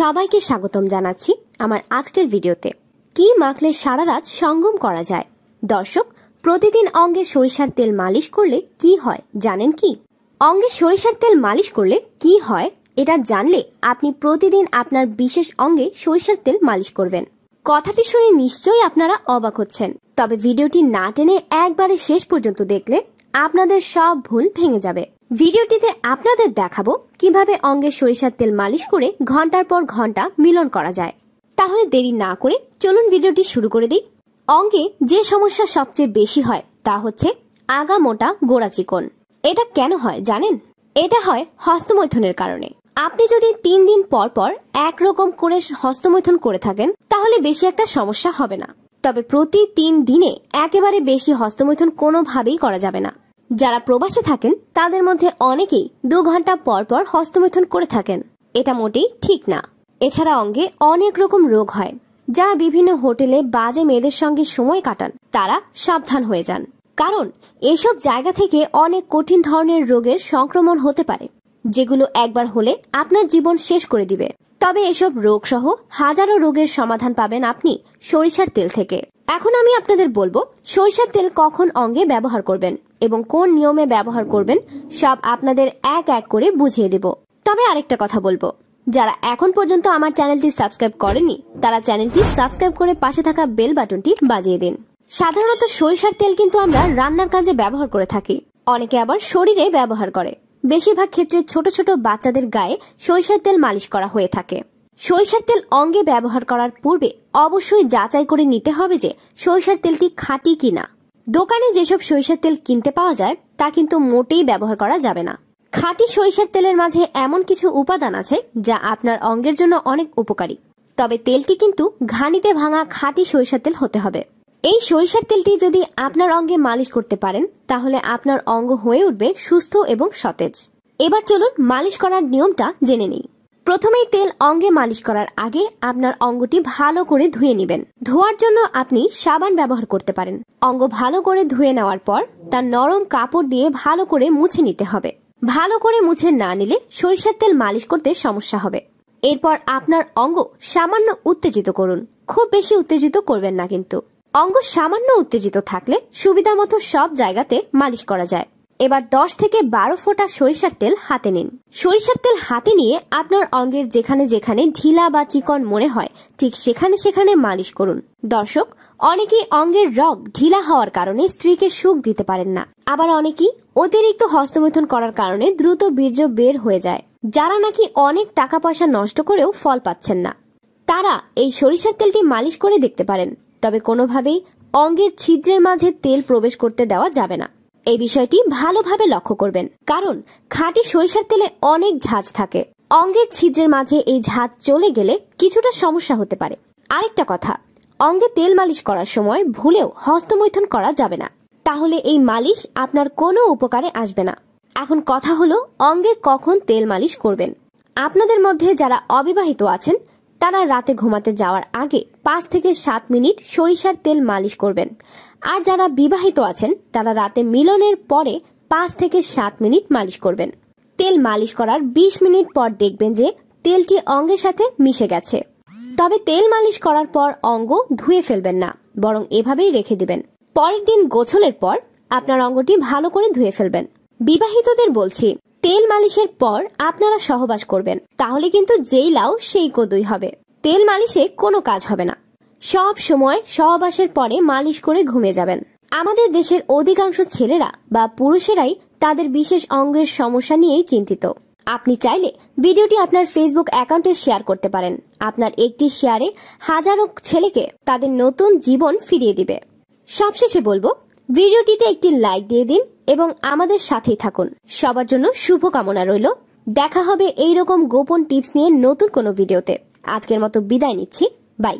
সবাইকে স্বাগতম জানাচ্ছি আমার আজকের ভিডিওতে কি মাখলে সারা রাত সঙ্গম করা যায় দর্শক প্রতিদিন অঙ্গে সরিষার তেল মালিশ করলে কি হয় জানেন কি অঙ্গে সরিষার তেল মালিশ করলে কি হয় এটা জানলে আপনি প্রতিদিন আপনার বিশেষ অঙ্গে সরিষার তেল মালিশ করবেন কথাটি শুনে নিশ্চয়ই আপনারা অবাক হচ্ছেন তবে ভিডিওটি না টেনে একবারে শেষ পর্যন্ত দেখলে আপনাদের সব ভুল ভেঙে যাবে ভিডিওটিতে আপনাদের দেখাবো কিভাবে অঙ্গে সরিষার তেল মালিশ করে ঘন্টার পর ঘন্টা মিলন করা যায় তাহলে দেরি না করে চলুন ভিডিওটি শুরু করে দিই অঙ্গে যে সমস্যা সবচেয়ে বেশি হয় তা হচ্ছে আগা মোটা গোড়া চিকন এটা কেন হয় জানেন এটা হয় হস্তমৈথনের কারণে আপনি যদি তিন দিন পর পর একরকম করে হস্তমৈথন করে থাকেন তাহলে বেশি একটা সমস্যা হবে না তবে প্রতি তিন দিনে একেবারে বেশি হস্তমৈথুন কোনোভাবেই করা যাবে না যারা প্রবাসে থাকেন তাদের মধ্যে অনেকেই দু ঘন্টা পর পর হস্তমিথন করে থাকেন এটা মোটেই ঠিক না এছাড়া অঙ্গে অনেক রকম রোগ হয় যারা বিভিন্ন হোটেলে বাজে মেয়েদের সঙ্গে সময় কাটান তারা সাবধান হয়ে যান কারণ এসব জায়গা থেকে অনেক কঠিন ধরনের রোগের সংক্রমণ হতে পারে যেগুলো একবার হলে আপনার জীবন শেষ করে দিবে তবে এসব রোগ সহ হাজারো রোগের সমাধান পাবেন আপনি সরিষার তেল থেকে এখন আমি আপনাদের বলবো সরিষার তেল কখন অঙ্গে ব্যবহার করবেন এবং কোন নিয়মে ব্যবহার করবেন সব আপনাদের এক এক করে বুঝিয়ে দেব তবে আরেকটা কথা বলবো যারা এখন পর্যন্ত আমার চ্যানেলটি সাবস্ক্রাইব করেনি তারা চ্যানেলটি সাবস্ক্রাইব করে পাশে থাকা বেল বাটনটি বাজিয়ে দিন সাধারণত সরিষার তেল কিন্তু আমরা রান্নার কাজে ব্যবহার করে থাকি অনেকে আবার শরীরে ব্যবহার করে বেশিরভাগ ক্ষেত্রে ছোট ছোট বাচ্চাদের গায়ে সরিষার তেল মালিশ করা হয়ে থাকে সরিষার তেল অঙ্গে ব্যবহার করার পূর্বে অবশ্যই যাচাই করে নিতে হবে যে সরিষার তেলটি খাঁটি কিনা দোকানে যেসব সরিষার তেল কিনতে পাওয়া যায় তা কিন্তু মোটেই ব্যবহার করা যাবে না খাঁটি সরিষার তেলের মাঝে এমন কিছু উপাদান আছে যা আপনার অঙ্গের জন্য অনেক উপকারী তবে তেলটি কিন্তু ঘানিতে ভাঙা খাঁটি সরিষার তেল হতে হবে এই সরিষার তেলটি যদি আপনার অঙ্গে মালিশ করতে পারেন তাহলে আপনার অঙ্গ হয়ে উঠবে সুস্থ এবং সতেজ এবার চলুন মালিশ করার নিয়মটা জেনে নিই প্রথমেই তেল অঙ্গে মালিশ করার আগে আপনার অঙ্গটি ভালো করে ধুয়ে নেবেন ধোয়ার জন্য আপনি সাবান ব্যবহার করতে পারেন অঙ্গ ভালো করে ধুয়ে নেওয়ার পর তার নরম কাপড় দিয়ে ভালো করে মুছে নিতে হবে ভালো করে মুছে না নিলে সরিষার তেল মালিশ করতে সমস্যা হবে এরপর আপনার অঙ্গ সামান্য উত্তেজিত করুন খুব বেশি উত্তেজিত করবেন না কিন্তু অঙ্গ সামান্য উত্তেজিত থাকলে সুবিধা মতো সব জায়গাতে মালিশ করা যায় এবার দশ থেকে বারো ফোঁটা সরিষার তেল হাতে নিন সরিষার তেল হাতে নিয়ে আপনার অঙ্গের যেখানে যেখানে ঢিলা বা চিকন মনে হয় ঠিক সেখানে সেখানে মালিশ করুন দর্শক অনেকেই অঙ্গের রগ ঢিলা হওয়ার কারণে স্ত্রীকে সুখ দিতে পারেন না আবার অনেকেই অতিরিক্ত হস্তমৈথন করার কারণে দ্রুত বীর্য বের হয়ে যায় যারা নাকি অনেক টাকা পয়সা নষ্ট করেও ফল পাচ্ছেন না তারা এই সরিষার তেলটি মালিশ করে দেখতে পারেন তবে কোনোভাবেই অঙ্গের ছিদ্রের মাঝে তেল প্রবেশ করতে দেওয়া যাবে না এই বিষয়টি ভালোভাবে লক্ষ্য করবেন কারণ খাঁটি সরিষার তেলে অনেক ঝাঁজ থাকে অঙ্গের ছিদ্রের মাঝে এই ঝাঁজ চলে গেলে কিছুটা সমস্যা হতে পারে আরেকটা কথা অঙ্গে তেল মালিশ করার সময় ভুলেও হস্তমৈথন করা যাবে না তাহলে এই মালিশ আপনার কোনো উপকারে আসবে না এখন কথা হলো অঙ্গে কখন তেল মালিশ করবেন আপনাদের মধ্যে যারা অবিবাহিত আছেন তারা রাতে ঘুমাতে যাওয়ার আগে পাঁচ থেকে সাত মিনিট সরিষার তেল মালিশ করবেন আর যারা বিবাহিত আছেন তারা রাতে মিলনের পরে পাঁচ থেকে সাত মিনিট মালিশ করবেন তেল মালিশ করার ২০ মিনিট পর দেখবেন যে তেলটি অঙ্গের সাথে মিশে গেছে তবে তেল মালিশ করার পর অঙ্গ ধুয়ে ফেলবেন না বরং এভাবেই রেখে দিবেন পরের দিন গোছলের পর আপনার অঙ্গটি ভালো করে ধুয়ে ফেলবেন বিবাহিতদের বলছি তেল মালিশের পর আপনারা সহবাস করবেন তাহলে কিন্তু যেই লাউ সেই কদুই হবে তেল মালিশে কোনো কাজ হবে না সব সময় সহবাসের পরে মালিশ করে ঘুমিয়ে যাবেন আমাদের দেশের অধিকাংশ ছেলেরা বা পুরুষেরাই তাদের বিশেষ অঙ্গের সমস্যা নিয়েই চিন্তিত আপনি চাইলে ভিডিওটি আপনার ফেসবুক অ্যাকাউন্টে শেয়ার করতে পারেন আপনার একটি শেয়ারে হাজারো ছেলেকে তাদের নতুন জীবন ফিরিয়ে দিবে সবশেষে বলবো ভিডিওটিতে একটি লাইক দিয়ে দিন এবং আমাদের সাথেই থাকুন সবার জন্য শুভকামনা রইল দেখা হবে এইরকম গোপন টিপস নিয়ে নতুন কোনো ভিডিওতে আজকের মতো বিদায় নিচ্ছি বাই